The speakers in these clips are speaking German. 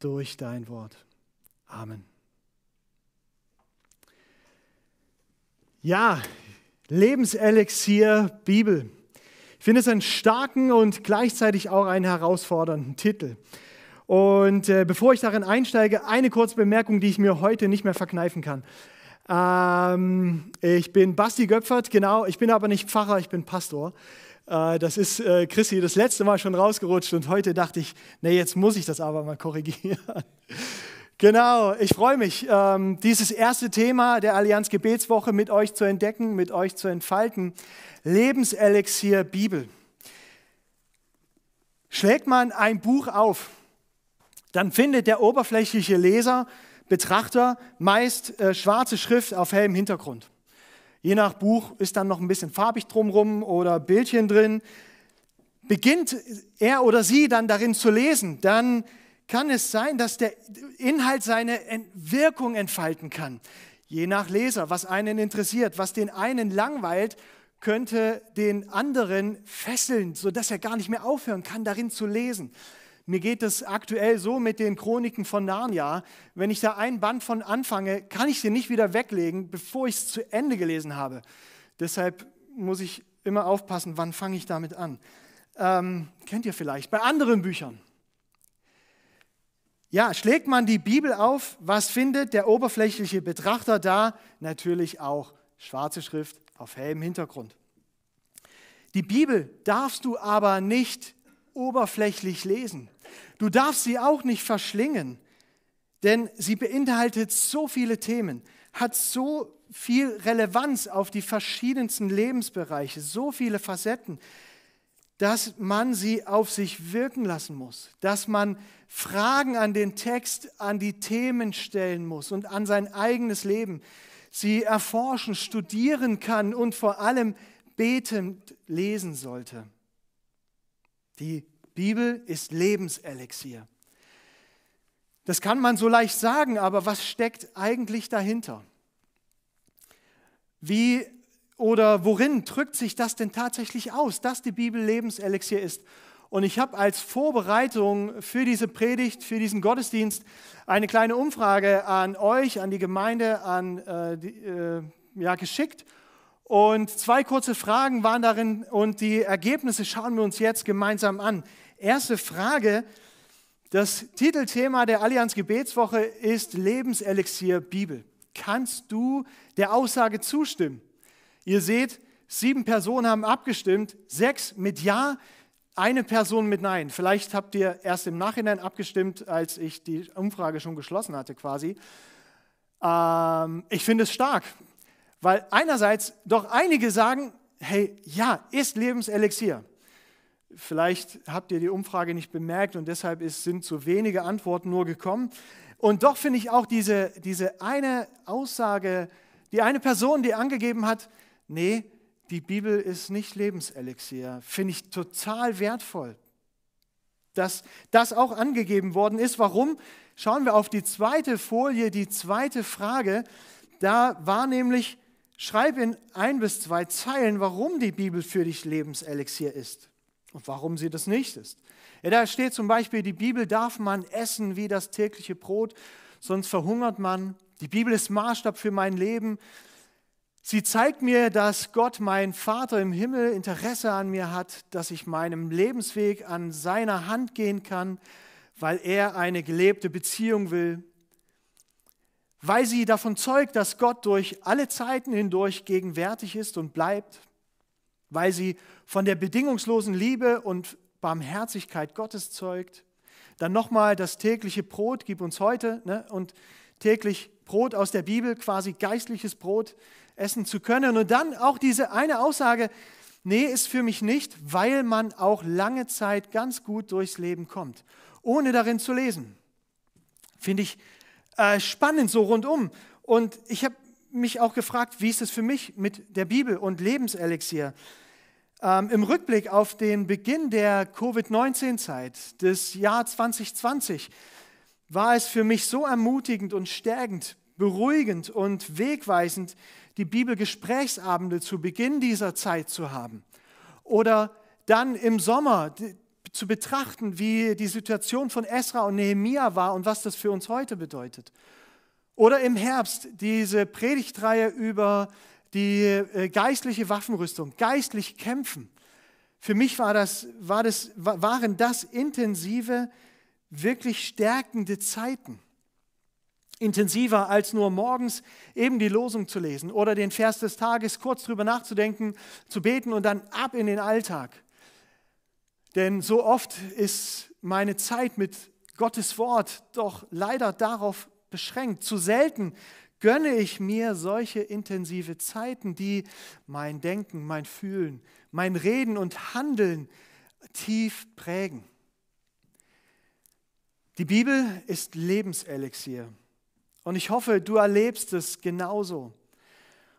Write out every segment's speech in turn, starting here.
durch dein Wort. Amen. Ja, Lebenselixier Bibel. Ich finde es einen starken und gleichzeitig auch einen herausfordernden Titel. Und äh, bevor ich darin einsteige, eine kurze Bemerkung, die ich mir heute nicht mehr verkneifen kann. Ähm, ich bin Basti Göpfert, genau, ich bin aber nicht Pfarrer, ich bin Pastor. Äh, das ist äh, Chrissy das letzte Mal schon rausgerutscht und heute dachte ich, nee, jetzt muss ich das aber mal korrigieren. genau, ich freue mich, ähm, dieses erste Thema der Allianz Gebetswoche mit euch zu entdecken, mit euch zu entfalten. Lebenselixier Bibel. Schlägt man ein Buch auf, dann findet der oberflächliche Leser, Betrachter meist äh, schwarze Schrift auf hellem Hintergrund. Je nach Buch ist dann noch ein bisschen farbig drumrum oder Bildchen drin. Beginnt er oder sie dann darin zu lesen, dann kann es sein, dass der Inhalt seine Wirkung entfalten kann. Je nach Leser, was einen interessiert, was den einen langweilt, könnte den anderen fesseln, sodass er gar nicht mehr aufhören kann, darin zu lesen. Mir geht es aktuell so mit den Chroniken von Narnia. Wenn ich da ein Band von anfange, kann ich den nicht wieder weglegen, bevor ich es zu Ende gelesen habe. Deshalb muss ich immer aufpassen, wann fange ich damit an. Ähm, kennt ihr vielleicht bei anderen Büchern. Ja, schlägt man die Bibel auf, was findet der oberflächliche Betrachter da? Natürlich auch schwarze Schrift auf hellem Hintergrund. Die Bibel darfst du aber nicht oberflächlich lesen. Du darfst sie auch nicht verschlingen, denn sie beinhaltet so viele Themen, hat so viel Relevanz auf die verschiedensten Lebensbereiche, so viele Facetten, dass man sie auf sich wirken lassen muss, dass man Fragen an den Text, an die Themen stellen muss und an sein eigenes Leben, sie erforschen, studieren kann und vor allem betend lesen sollte. Die Bibel ist Lebenselixier. Das kann man so leicht sagen, aber was steckt eigentlich dahinter? Wie oder worin drückt sich das denn tatsächlich aus, dass die Bibel Lebenselixier ist? Und ich habe als Vorbereitung für diese Predigt, für diesen Gottesdienst eine kleine Umfrage an euch, an die Gemeinde, an äh, die, äh, ja, geschickt. Und zwei kurze Fragen waren darin und die Ergebnisse schauen wir uns jetzt gemeinsam an. Erste Frage. Das Titelthema der Allianz Gebetswoche ist Lebenselixier Bibel. Kannst du der Aussage zustimmen? Ihr seht, sieben Personen haben abgestimmt, sechs mit Ja, eine Person mit Nein. Vielleicht habt ihr erst im Nachhinein abgestimmt, als ich die Umfrage schon geschlossen hatte quasi. Ähm, ich finde es stark, weil einerseits doch einige sagen, hey, ja, ist Lebenselixier. Vielleicht habt ihr die Umfrage nicht bemerkt und deshalb ist, sind so wenige Antworten nur gekommen. Und doch finde ich auch diese, diese eine Aussage, die eine Person, die angegeben hat, nee, die Bibel ist nicht Lebenselixier, finde ich total wertvoll, dass das auch angegeben worden ist. Warum? Schauen wir auf die zweite Folie, die zweite Frage. Da war nämlich, schreib in ein bis zwei Zeilen, warum die Bibel für dich Lebenselixier ist. Und warum sie das nicht ist. Ja, da steht zum Beispiel, die Bibel darf man essen wie das tägliche Brot, sonst verhungert man. Die Bibel ist Maßstab für mein Leben. Sie zeigt mir, dass Gott, mein Vater im Himmel, Interesse an mir hat, dass ich meinem Lebensweg an seiner Hand gehen kann, weil er eine gelebte Beziehung will. Weil sie davon zeugt, dass Gott durch alle Zeiten hindurch gegenwärtig ist und bleibt weil sie von der bedingungslosen Liebe und Barmherzigkeit Gottes zeugt. Dann nochmal das tägliche Brot, gib uns heute ne? und täglich Brot aus der Bibel, quasi geistliches Brot essen zu können. Und dann auch diese eine Aussage, nee, ist für mich nicht, weil man auch lange Zeit ganz gut durchs Leben kommt, ohne darin zu lesen. Finde ich äh, spannend so rundum. Und ich habe mich auch gefragt, wie ist es für mich mit der Bibel und Lebenselixier? Ähm, Im Rückblick auf den Beginn der Covid-19-Zeit des Jahr 2020 war es für mich so ermutigend und stärkend, beruhigend und wegweisend, die Bibelgesprächsabende zu Beginn dieser Zeit zu haben. Oder dann im Sommer zu betrachten, wie die Situation von Esra und Nehemia war und was das für uns heute bedeutet. Oder im Herbst diese Predigtreihe über die äh, geistliche Waffenrüstung, geistlich kämpfen. Für mich war das, war das, waren das intensive, wirklich stärkende Zeiten. Intensiver als nur morgens eben die Losung zu lesen oder den Vers des Tages kurz drüber nachzudenken, zu beten und dann ab in den Alltag. Denn so oft ist meine Zeit mit Gottes Wort doch leider darauf beschränkt. Zu selten gönne ich mir solche intensive Zeiten, die mein Denken, mein Fühlen, mein Reden und Handeln tief prägen. Die Bibel ist Lebenselixier. Und ich hoffe, du erlebst es genauso.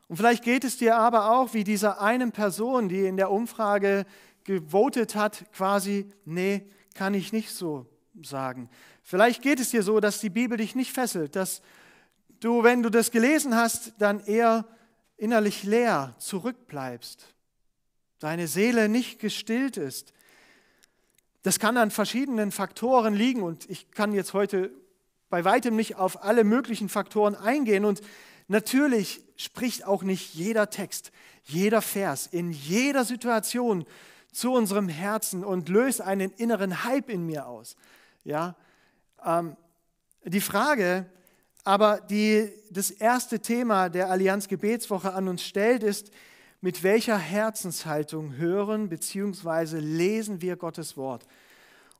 Und vielleicht geht es dir aber auch wie dieser einen Person, die in der Umfrage gewotet hat, quasi, nee, kann ich nicht so sagen. Vielleicht geht es dir so, dass die Bibel dich nicht fesselt, dass du, wenn du das gelesen hast, dann eher innerlich leer zurückbleibst, deine Seele nicht gestillt ist. Das kann an verschiedenen Faktoren liegen und ich kann jetzt heute bei weitem nicht auf alle möglichen Faktoren eingehen und natürlich spricht auch nicht jeder Text, jeder Vers in jeder Situation zu unserem Herzen und löst einen inneren Hype in mir aus. Ja? Ähm, die Frage, aber die das erste Thema der Allianz Gebetswoche an uns stellt, ist, mit welcher Herzenshaltung hören bzw. lesen wir Gottes Wort?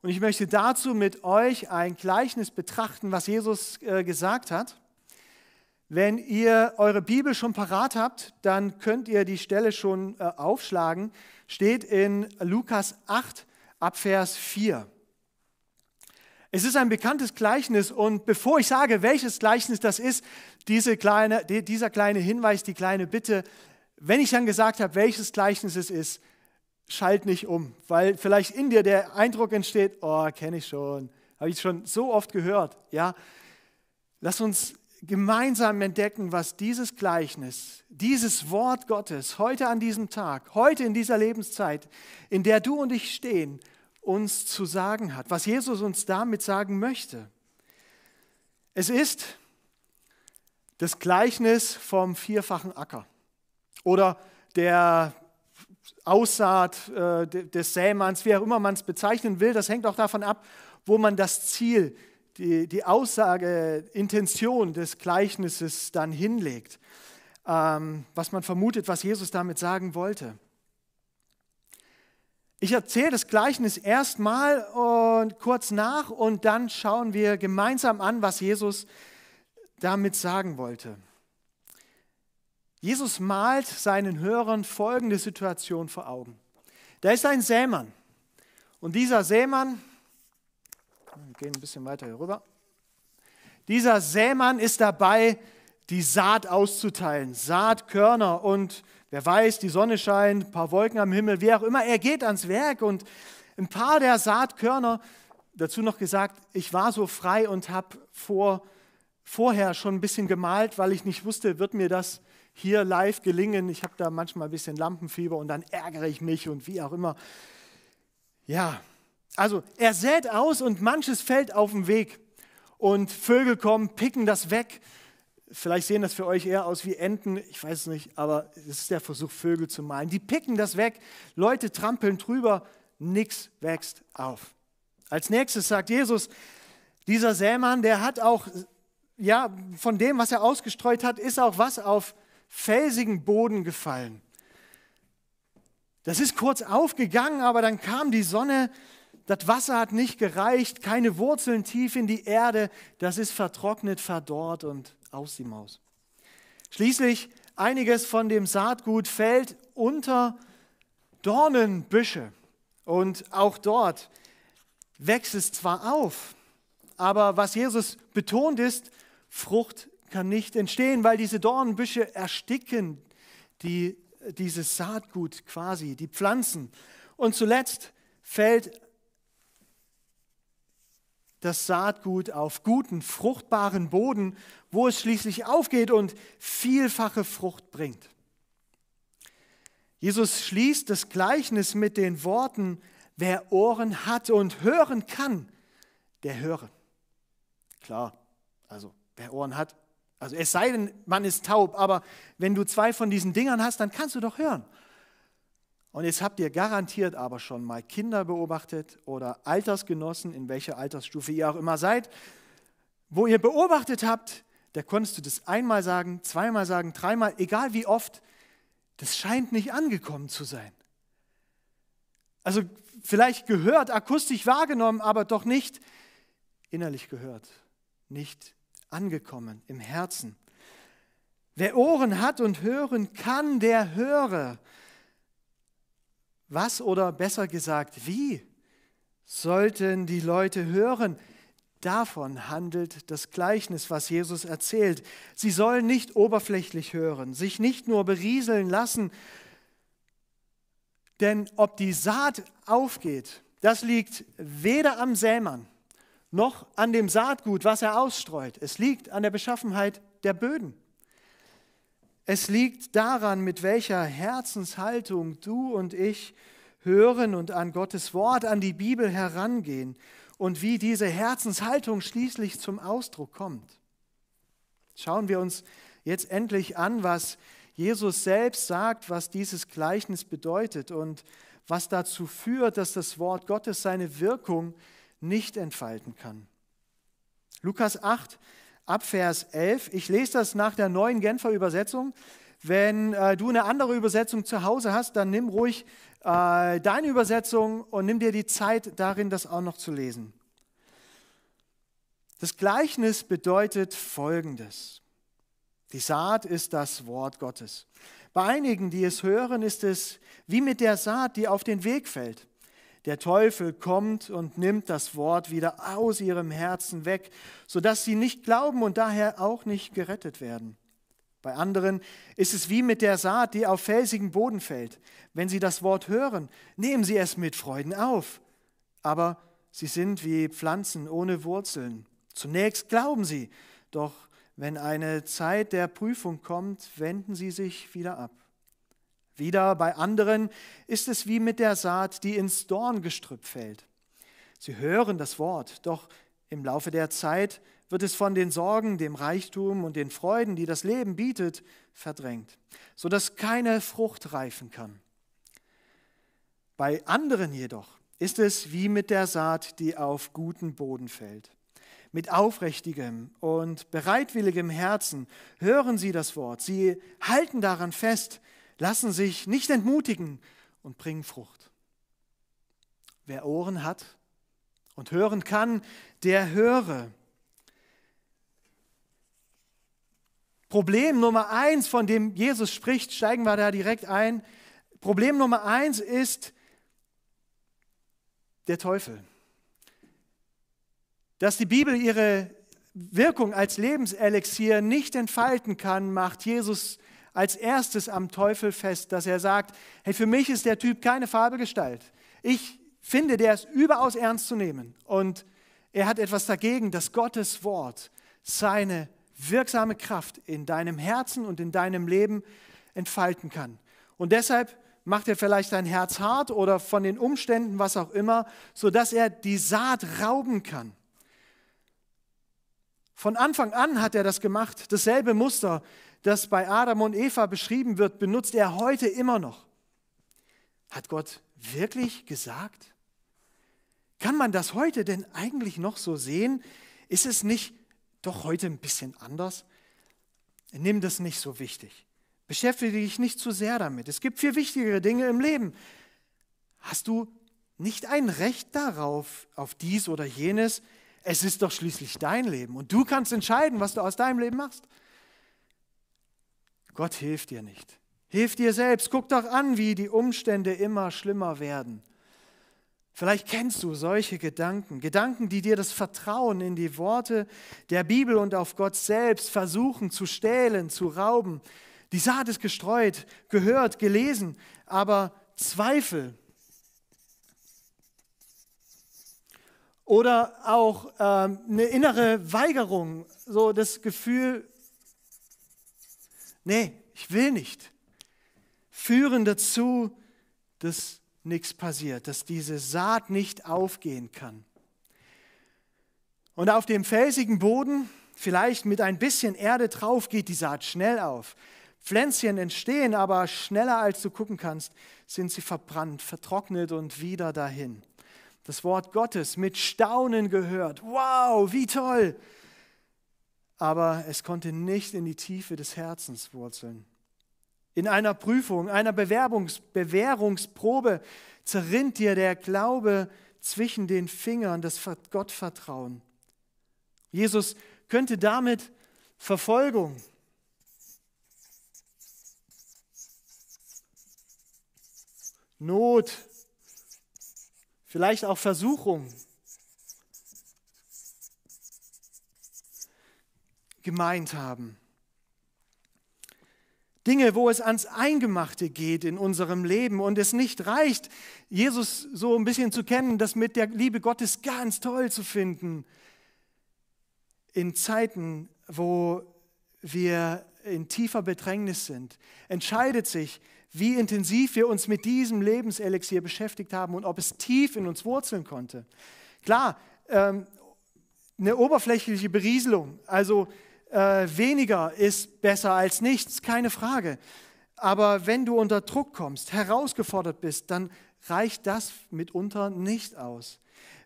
Und ich möchte dazu mit euch ein Gleichnis betrachten, was Jesus äh, gesagt hat. Wenn ihr eure Bibel schon parat habt, dann könnt ihr die Stelle schon äh, aufschlagen. Steht in Lukas 8 ab Vers 4. Es ist ein bekanntes Gleichnis und bevor ich sage, welches Gleichnis das ist, diese kleine, dieser kleine Hinweis, die kleine Bitte, wenn ich dann gesagt habe, welches Gleichnis es ist, schalt nicht um, weil vielleicht in dir der Eindruck entsteht, oh, kenne ich schon, habe ich schon so oft gehört. Ja, lass uns gemeinsam entdecken, was dieses Gleichnis, dieses Wort Gottes heute an diesem Tag, heute in dieser Lebenszeit, in der du und ich stehen, uns zu sagen hat, was Jesus uns damit sagen möchte. Es ist das Gleichnis vom vierfachen Acker oder der Aussaat äh, des Sämanns, wie auch immer man es bezeichnen will. Das hängt auch davon ab, wo man das Ziel, die, die Aussage, Intention des Gleichnisses dann hinlegt, ähm, was man vermutet, was Jesus damit sagen wollte. Ich erzähle das Gleichnis erstmal und kurz nach und dann schauen wir gemeinsam an, was Jesus damit sagen wollte. Jesus malt seinen Hörern folgende Situation vor Augen. Da ist ein Sämann und dieser Sämann, wir gehen ein bisschen weiter hier rüber, dieser Sämann ist dabei, die Saat auszuteilen. Saatkörner und wer weiß, die Sonne scheint, ein paar Wolken am Himmel, wie auch immer. Er geht ans Werk und ein paar der Saatkörner, dazu noch gesagt, ich war so frei und habe vor, vorher schon ein bisschen gemalt, weil ich nicht wusste, wird mir das hier live gelingen. Ich habe da manchmal ein bisschen Lampenfieber und dann ärgere ich mich und wie auch immer. Ja, also er sät aus und manches fällt auf den Weg und Vögel kommen, picken das weg Vielleicht sehen das für euch eher aus wie Enten, ich weiß es nicht, aber es ist der Versuch, Vögel zu malen. Die picken das weg, Leute trampeln drüber, nichts wächst auf. Als nächstes sagt Jesus, dieser Sämann, der hat auch, ja, von dem, was er ausgestreut hat, ist auch was auf felsigen Boden gefallen. Das ist kurz aufgegangen, aber dann kam die Sonne, das Wasser hat nicht gereicht, keine Wurzeln tief in die Erde, das ist vertrocknet, verdorrt und aus die Maus. Schließlich einiges von dem Saatgut fällt unter Dornenbüsche und auch dort wächst es zwar auf, aber was Jesus betont ist, Frucht kann nicht entstehen, weil diese Dornenbüsche ersticken die, dieses Saatgut quasi, die Pflanzen. Und zuletzt fällt das Saatgut auf guten, fruchtbaren Boden, wo es schließlich aufgeht und vielfache Frucht bringt. Jesus schließt das Gleichnis mit den Worten, wer Ohren hat und hören kann, der höre. Klar, also wer Ohren hat, also es sei denn, man ist taub, aber wenn du zwei von diesen Dingern hast, dann kannst du doch hören. Und jetzt habt ihr garantiert aber schon mal Kinder beobachtet oder Altersgenossen, in welcher Altersstufe ihr auch immer seid, wo ihr beobachtet habt, da konntest du das einmal sagen, zweimal sagen, dreimal, egal wie oft, das scheint nicht angekommen zu sein. Also vielleicht gehört, akustisch wahrgenommen, aber doch nicht innerlich gehört, nicht angekommen im Herzen. Wer Ohren hat und hören kann, der höre, was oder besser gesagt, wie sollten die Leute hören? Davon handelt das Gleichnis, was Jesus erzählt. Sie sollen nicht oberflächlich hören, sich nicht nur berieseln lassen, denn ob die Saat aufgeht, das liegt weder am Sämann noch an dem Saatgut, was er ausstreut. Es liegt an der Beschaffenheit der Böden. Es liegt daran, mit welcher Herzenshaltung du und ich hören und an Gottes Wort, an die Bibel herangehen und wie diese Herzenshaltung schließlich zum Ausdruck kommt. Schauen wir uns jetzt endlich an, was Jesus selbst sagt, was dieses Gleichnis bedeutet und was dazu führt, dass das Wort Gottes seine Wirkung nicht entfalten kann. Lukas 8, ab Vers 11. Ich lese das nach der neuen Genfer Übersetzung. Wenn äh, du eine andere Übersetzung zu Hause hast, dann nimm ruhig äh, deine Übersetzung und nimm dir die Zeit darin, das auch noch zu lesen. Das Gleichnis bedeutet Folgendes. Die Saat ist das Wort Gottes. Bei einigen, die es hören, ist es wie mit der Saat, die auf den Weg fällt. Der Teufel kommt und nimmt das Wort wieder aus ihrem Herzen weg, sodass sie nicht glauben und daher auch nicht gerettet werden. Bei anderen ist es wie mit der Saat, die auf felsigen Boden fällt. Wenn sie das Wort hören, nehmen sie es mit Freuden auf. Aber sie sind wie Pflanzen ohne Wurzeln. Zunächst glauben sie, doch wenn eine Zeit der Prüfung kommt, wenden sie sich wieder ab. Wieder bei anderen ist es wie mit der Saat, die ins Dorngestrüpp fällt. Sie hören das Wort, doch im Laufe der Zeit wird es von den Sorgen, dem Reichtum und den Freuden, die das Leben bietet, verdrängt, sodass keine Frucht reifen kann. Bei anderen jedoch ist es wie mit der Saat, die auf guten Boden fällt. Mit aufrichtigem und bereitwilligem Herzen hören sie das Wort, sie halten daran fest, lassen sich nicht entmutigen und bringen Frucht. Wer Ohren hat und hören kann, der höre. Problem Nummer eins, von dem Jesus spricht, steigen wir da direkt ein. Problem Nummer eins ist der Teufel. Dass die Bibel ihre Wirkung als Lebenselixier nicht entfalten kann, macht Jesus als erstes am Teufel fest, dass er sagt, hey, für mich ist der Typ keine Farbegestalt. Ich finde, der ist überaus ernst zu nehmen. Und er hat etwas dagegen, dass Gottes Wort seine wirksame Kraft in deinem Herzen und in deinem Leben entfalten kann. Und deshalb macht er vielleicht dein Herz hart oder von den Umständen, was auch immer, sodass er die Saat rauben kann. Von Anfang an hat er das gemacht, dasselbe Muster das bei Adam und Eva beschrieben wird, benutzt er heute immer noch. Hat Gott wirklich gesagt? Kann man das heute denn eigentlich noch so sehen? Ist es nicht doch heute ein bisschen anders? Nimm das nicht so wichtig. Beschäftige dich nicht zu sehr damit. Es gibt viel wichtigere Dinge im Leben. Hast du nicht ein Recht darauf, auf dies oder jenes? Es ist doch schließlich dein Leben und du kannst entscheiden, was du aus deinem Leben machst. Gott hilft dir nicht. Hilf dir selbst. Guck doch an, wie die Umstände immer schlimmer werden. Vielleicht kennst du solche Gedanken, Gedanken, die dir das Vertrauen in die Worte der Bibel und auf Gott selbst versuchen zu stehlen, zu rauben. Die Saat ist gestreut, gehört, gelesen, aber Zweifel. Oder auch ähm, eine innere Weigerung, so das Gefühl, nee, ich will nicht, führen dazu, dass nichts passiert, dass diese Saat nicht aufgehen kann. Und auf dem felsigen Boden, vielleicht mit ein bisschen Erde drauf, geht die Saat schnell auf. Pflänzchen entstehen, aber schneller als du gucken kannst, sind sie verbrannt, vertrocknet und wieder dahin. Das Wort Gottes mit Staunen gehört. Wow, wie toll! aber es konnte nicht in die Tiefe des Herzens wurzeln. In einer Prüfung, einer Bewerbungs Bewährungsprobe zerrinnt dir der Glaube zwischen den Fingern, das Gottvertrauen. Jesus könnte damit Verfolgung, Not, vielleicht auch Versuchung gemeint haben. Dinge, wo es ans Eingemachte geht in unserem Leben und es nicht reicht, Jesus so ein bisschen zu kennen, das mit der Liebe Gottes ganz toll zu finden. In Zeiten, wo wir in tiefer Bedrängnis sind, entscheidet sich, wie intensiv wir uns mit diesem Lebenselixier beschäftigt haben und ob es tief in uns wurzeln konnte. Klar, ähm, eine oberflächliche Berieselung, also äh, weniger ist besser als nichts, keine Frage. Aber wenn du unter Druck kommst, herausgefordert bist, dann reicht das mitunter nicht aus.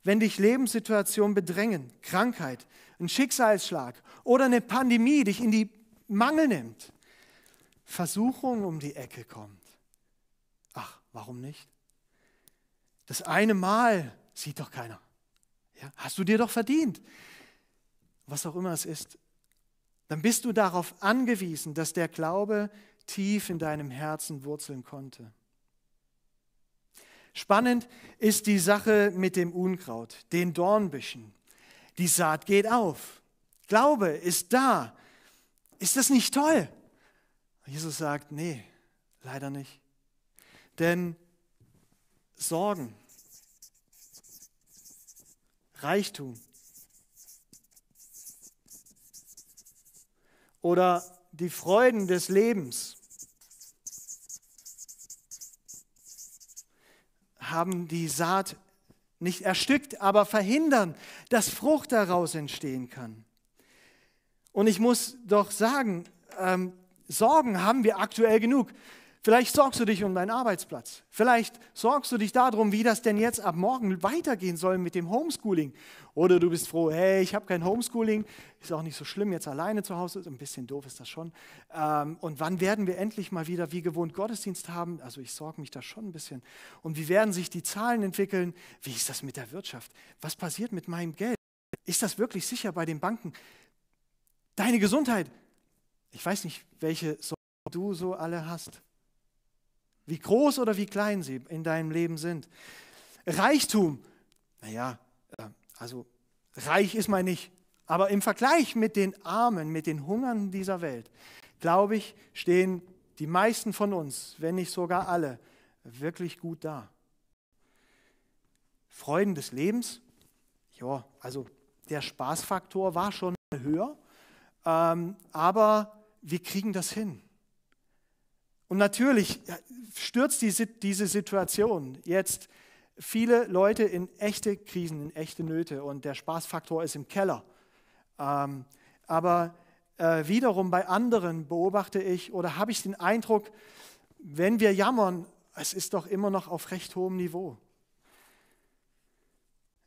Wenn dich Lebenssituationen bedrängen, Krankheit, ein Schicksalsschlag oder eine Pandemie dich in die Mangel nimmt, Versuchung um die Ecke kommt. Ach, warum nicht? Das eine Mal sieht doch keiner. Ja, hast du dir doch verdient. Was auch immer es ist, dann bist du darauf angewiesen, dass der Glaube tief in deinem Herzen wurzeln konnte. Spannend ist die Sache mit dem Unkraut, den Dornbüschen. Die Saat geht auf. Glaube ist da. Ist das nicht toll? Jesus sagt, nee, leider nicht. Denn Sorgen, Reichtum, oder die Freuden des Lebens haben die Saat nicht erstickt, aber verhindern, dass Frucht daraus entstehen kann. Und ich muss doch sagen, ähm, Sorgen haben wir aktuell genug. Vielleicht sorgst du dich um deinen Arbeitsplatz. Vielleicht sorgst du dich darum, wie das denn jetzt ab morgen weitergehen soll mit dem Homeschooling. Oder du bist froh, hey, ich habe kein Homeschooling. Ist auch nicht so schlimm, jetzt alleine zu Hause. Ein bisschen doof ist das schon. Ähm, und wann werden wir endlich mal wieder wie gewohnt Gottesdienst haben? Also ich sorge mich da schon ein bisschen. Und wie werden sich die Zahlen entwickeln? Wie ist das mit der Wirtschaft? Was passiert mit meinem Geld? Ist das wirklich sicher bei den Banken? Deine Gesundheit. Ich weiß nicht, welche Sorgen du so alle hast wie groß oder wie klein sie in deinem Leben sind. Reichtum, naja, äh, also reich ist man nicht, aber im Vergleich mit den Armen, mit den Hungern dieser Welt, glaube ich, stehen die meisten von uns, wenn nicht sogar alle, wirklich gut da. Freuden des Lebens, ja, also der Spaßfaktor war schon höher, ähm, aber wir kriegen das hin. Und natürlich stürzt diese Situation jetzt viele Leute in echte Krisen, in echte Nöte und der Spaßfaktor ist im Keller. Ähm, aber äh, wiederum bei anderen beobachte ich oder habe ich den Eindruck, wenn wir jammern, es ist doch immer noch auf recht hohem Niveau.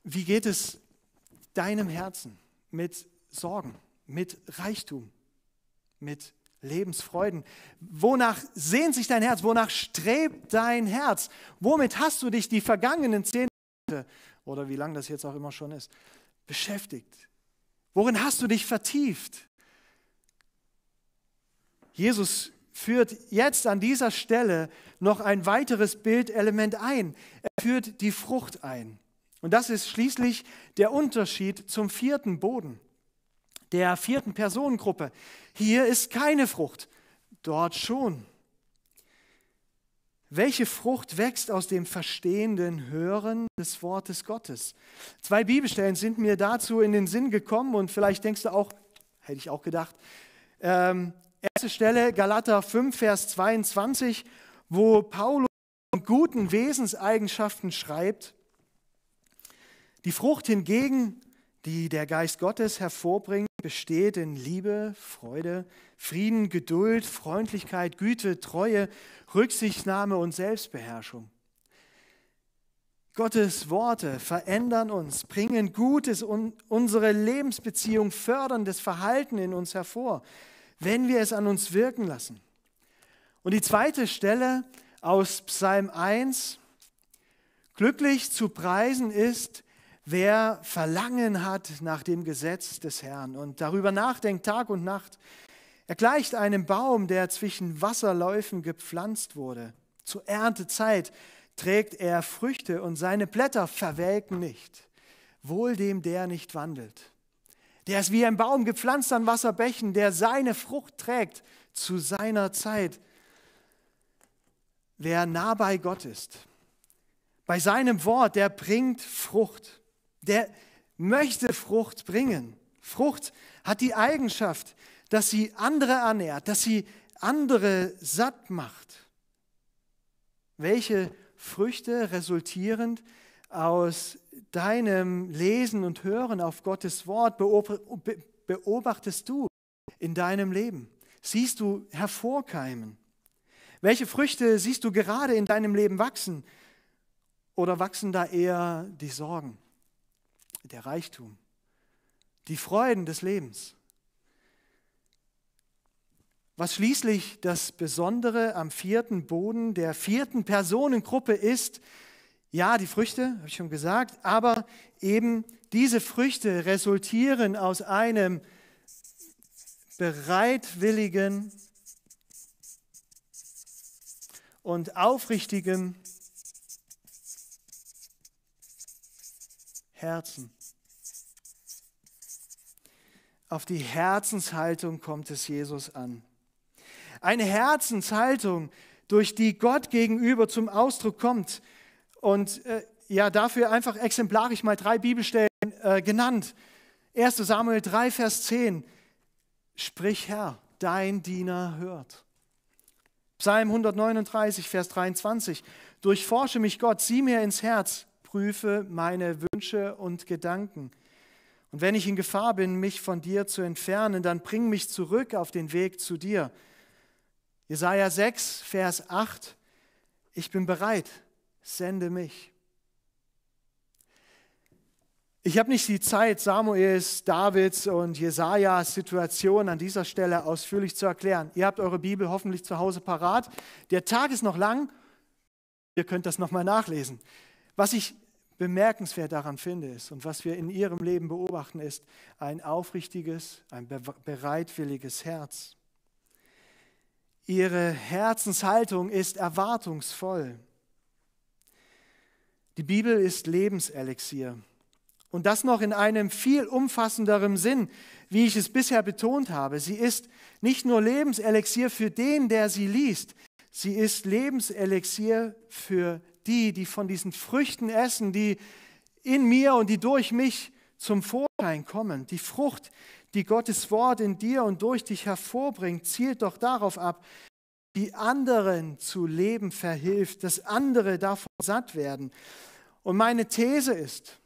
Wie geht es deinem Herzen mit Sorgen, mit Reichtum, mit Lebensfreuden. Wonach sehnt sich dein Herz? Wonach strebt dein Herz? Womit hast du dich die vergangenen zehn Monate oder wie lang das jetzt auch immer schon ist, beschäftigt? Worin hast du dich vertieft? Jesus führt jetzt an dieser Stelle noch ein weiteres Bildelement ein. Er führt die Frucht ein. Und das ist schließlich der Unterschied zum vierten Boden der vierten Personengruppe. Hier ist keine Frucht, dort schon. Welche Frucht wächst aus dem verstehenden Hören des Wortes Gottes? Zwei Bibelstellen sind mir dazu in den Sinn gekommen und vielleicht denkst du auch, hätte ich auch gedacht. Ähm, erste Stelle, Galater 5, Vers 22, wo Paulus von guten Wesenseigenschaften schreibt. Die Frucht hingegen, die der Geist Gottes hervorbringt, besteht in Liebe, Freude, Frieden, Geduld, Freundlichkeit, Güte, Treue, Rücksichtnahme und Selbstbeherrschung. Gottes Worte verändern uns, bringen Gutes und unsere Lebensbeziehung, fördern das Verhalten in uns hervor, wenn wir es an uns wirken lassen. Und die zweite Stelle aus Psalm 1, glücklich zu preisen ist, Wer Verlangen hat nach dem Gesetz des Herrn und darüber nachdenkt Tag und Nacht, er gleicht einem Baum, der zwischen Wasserläufen gepflanzt wurde. Zur Erntezeit trägt er Früchte und seine Blätter verwelken nicht. Wohl dem, der nicht wandelt. Der ist wie ein Baum gepflanzt an Wasserbächen, der seine Frucht trägt zu seiner Zeit. Wer nah bei Gott ist, bei seinem Wort, der bringt Frucht der möchte Frucht bringen. Frucht hat die Eigenschaft, dass sie andere ernährt, dass sie andere satt macht. Welche Früchte resultierend aus deinem Lesen und Hören auf Gottes Wort beobachtest du in deinem Leben? Siehst du hervorkeimen? Welche Früchte siehst du gerade in deinem Leben wachsen? Oder wachsen da eher die Sorgen? der Reichtum, die Freuden des Lebens. Was schließlich das Besondere am vierten Boden der vierten Personengruppe ist, ja, die Früchte, habe ich schon gesagt, aber eben diese Früchte resultieren aus einem bereitwilligen und aufrichtigen Herzen. Auf die Herzenshaltung kommt es Jesus an. Eine Herzenshaltung, durch die Gott gegenüber zum Ausdruck kommt. Und äh, ja, dafür einfach exemplarisch mal drei Bibelstellen äh, genannt. 1 Samuel 3, Vers 10. Sprich, Herr, dein Diener hört. Psalm 139, Vers 23. Durchforsche mich, Gott, sieh mir ins Herz, prüfe meine Wünsche und Gedanken. Und wenn ich in Gefahr bin, mich von dir zu entfernen, dann bring mich zurück auf den Weg zu dir. Jesaja 6, Vers 8. Ich bin bereit, sende mich. Ich habe nicht die Zeit, Samuels, Davids und Jesajas Situation an dieser Stelle ausführlich zu erklären. Ihr habt eure Bibel hoffentlich zu Hause parat. Der Tag ist noch lang. Ihr könnt das nochmal nachlesen. Was ich bemerkenswert daran finde, ist und was wir in ihrem Leben beobachten, ist ein aufrichtiges, ein bereitwilliges Herz. Ihre Herzenshaltung ist erwartungsvoll. Die Bibel ist Lebenselixier. Und das noch in einem viel umfassenderen Sinn, wie ich es bisher betont habe. Sie ist nicht nur Lebenselixier für den, der sie liest, sie ist Lebenselixier für die, die von diesen Früchten essen, die in mir und die durch mich zum Vorschein kommen. Die Frucht, die Gottes Wort in dir und durch dich hervorbringt, zielt doch darauf ab, die anderen zu leben verhilft, dass andere davon satt werden. Und meine These ist,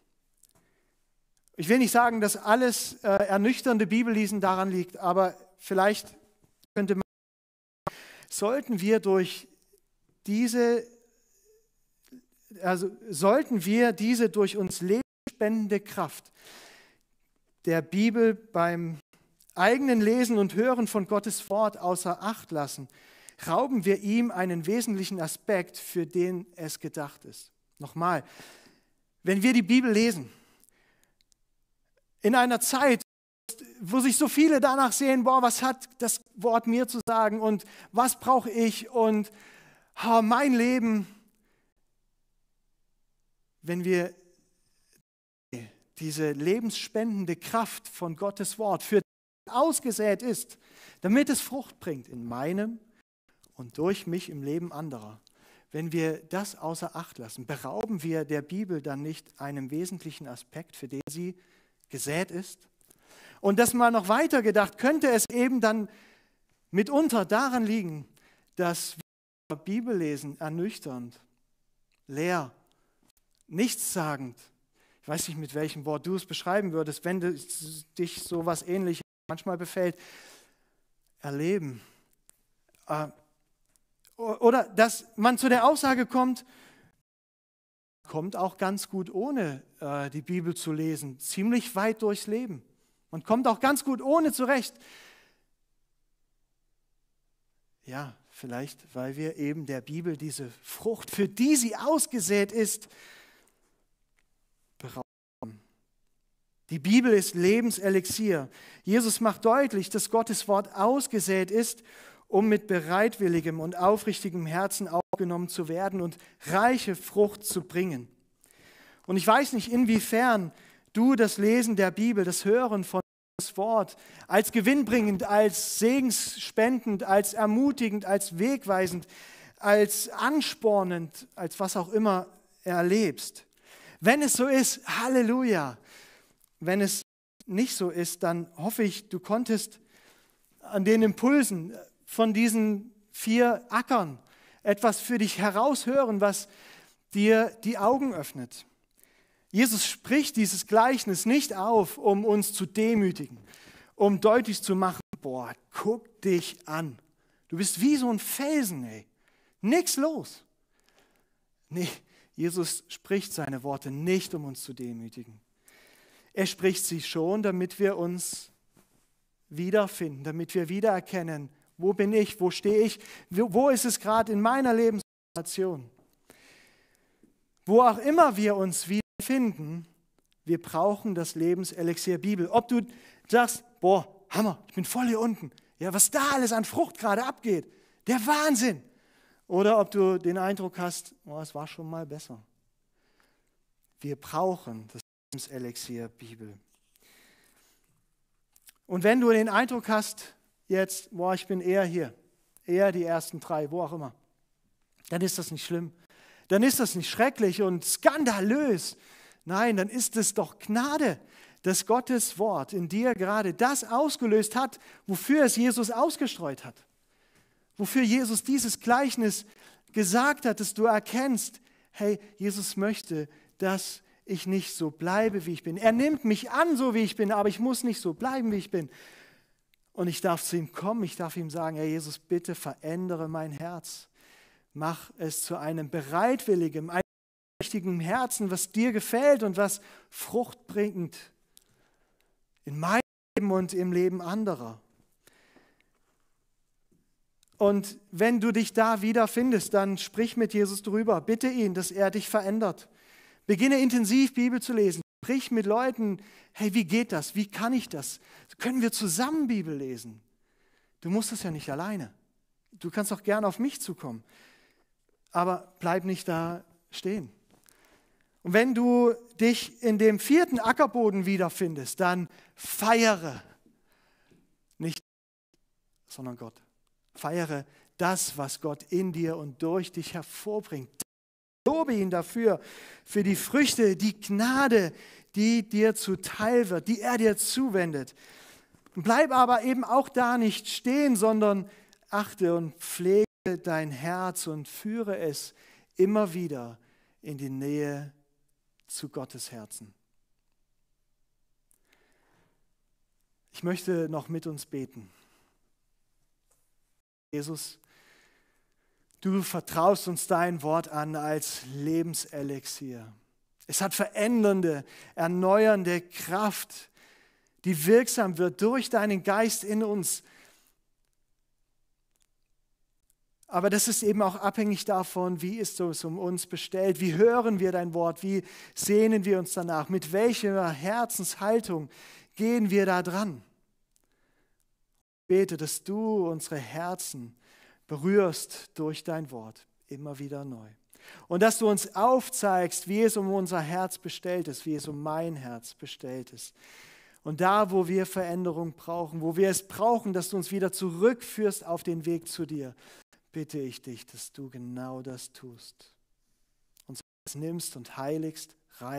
ich will nicht sagen, dass alles äh, ernüchternde Bibellesen daran liegt, aber vielleicht könnte man, sollten wir durch diese also sollten wir diese durch uns lebensspendende Kraft der Bibel beim eigenen Lesen und Hören von Gottes Wort außer Acht lassen, rauben wir ihm einen wesentlichen Aspekt, für den es gedacht ist. Nochmal, wenn wir die Bibel lesen, in einer Zeit, wo sich so viele danach sehen, boah, was hat das Wort mir zu sagen und was brauche ich und oh, mein Leben, wenn wir diese lebensspendende Kraft von Gottes Wort für ausgesät ist, damit es Frucht bringt in meinem und durch mich im Leben anderer. Wenn wir das außer Acht lassen, berauben wir der Bibel dann nicht einem wesentlichen Aspekt, für den sie gesät ist? Und das mal noch weiter gedacht, könnte es eben dann mitunter daran liegen, dass wir Bibel lesen ernüchternd, leer nichtssagend. Ich weiß nicht, mit welchem Wort du es beschreiben würdest, wenn dich so was Ähnliches manchmal befällt. Erleben. Äh, oder dass man zu der Aussage kommt, kommt auch ganz gut ohne äh, die Bibel zu lesen, ziemlich weit durchs Leben. Man kommt auch ganz gut ohne zurecht. Ja, vielleicht, weil wir eben der Bibel diese Frucht, für die sie ausgesät ist, Die Bibel ist Lebenselixier. Jesus macht deutlich, dass Gottes Wort ausgesät ist, um mit bereitwilligem und aufrichtigem Herzen aufgenommen zu werden und reiche Frucht zu bringen. Und ich weiß nicht, inwiefern du das Lesen der Bibel, das Hören von Gottes Wort als gewinnbringend, als segensspendend, als ermutigend, als wegweisend, als anspornend, als was auch immer erlebst. Wenn es so ist, Halleluja, wenn es nicht so ist, dann hoffe ich, du konntest an den Impulsen von diesen vier Ackern etwas für dich heraushören, was dir die Augen öffnet. Jesus spricht dieses Gleichnis nicht auf, um uns zu demütigen, um deutlich zu machen, boah, guck dich an. Du bist wie so ein Felsen, ey. Nichts los. Nee, Jesus spricht seine Worte nicht, um uns zu demütigen, er spricht sie schon, damit wir uns wiederfinden, damit wir wiedererkennen, wo bin ich, wo stehe ich, wo ist es gerade in meiner Lebenssituation. Wo auch immer wir uns wiederfinden, wir brauchen das Lebenselixier Bibel. Ob du sagst, boah, Hammer, ich bin voll hier unten. Ja, was da alles an Frucht gerade abgeht, der Wahnsinn. Oder ob du den Eindruck hast, oh, es war schon mal besser. Wir brauchen das Lebenselixier Bibel. Und wenn du den Eindruck hast, jetzt, boah, ich bin eher hier, eher die ersten drei, wo auch immer, dann ist das nicht schlimm. Dann ist das nicht schrecklich und skandalös. Nein, dann ist es doch Gnade, dass Gottes Wort in dir gerade das ausgelöst hat, wofür es Jesus ausgestreut hat. Wofür Jesus dieses Gleichnis gesagt hat, dass du erkennst, hey, Jesus möchte, dass ich nicht so bleibe, wie ich bin. Er nimmt mich an, so wie ich bin, aber ich muss nicht so bleiben, wie ich bin. Und ich darf zu ihm kommen, ich darf ihm sagen, Herr Jesus, bitte verändere mein Herz. Mach es zu einem bereitwilligen, einem richtigen Herzen, was dir gefällt und was fruchtbringend in meinem Leben und im Leben anderer. Und wenn du dich da wiederfindest, dann sprich mit Jesus drüber. Bitte ihn, dass er dich verändert. Beginne intensiv Bibel zu lesen. Sprich mit Leuten, hey, wie geht das? Wie kann ich das? Können wir zusammen Bibel lesen? Du musst es ja nicht alleine. Du kannst auch gerne auf mich zukommen. Aber bleib nicht da stehen. Und wenn du dich in dem vierten Ackerboden wiederfindest, dann feiere nicht, sondern Gott. Feiere das, was Gott in dir und durch dich hervorbringt. Lobe ihn dafür, für die Früchte, die Gnade, die dir zuteil wird, die er dir zuwendet. Bleib aber eben auch da nicht stehen, sondern achte und pflege dein Herz und führe es immer wieder in die Nähe zu Gottes Herzen. Ich möchte noch mit uns beten. Jesus, Du vertraust uns dein Wort an als Lebenselixier. Es hat verändernde, erneuernde Kraft, die wirksam wird durch deinen Geist in uns. Aber das ist eben auch abhängig davon, wie ist es um uns bestellt, wie hören wir dein Wort, wie sehnen wir uns danach, mit welcher Herzenshaltung gehen wir da dran. Ich bete, dass du unsere Herzen berührst durch dein Wort immer wieder neu. Und dass du uns aufzeigst, wie es um unser Herz bestellt ist, wie es um mein Herz bestellt ist. Und da, wo wir Veränderung brauchen, wo wir es brauchen, dass du uns wieder zurückführst auf den Weg zu dir, bitte ich dich, dass du genau das tust. Uns nimmst und heiligst, rein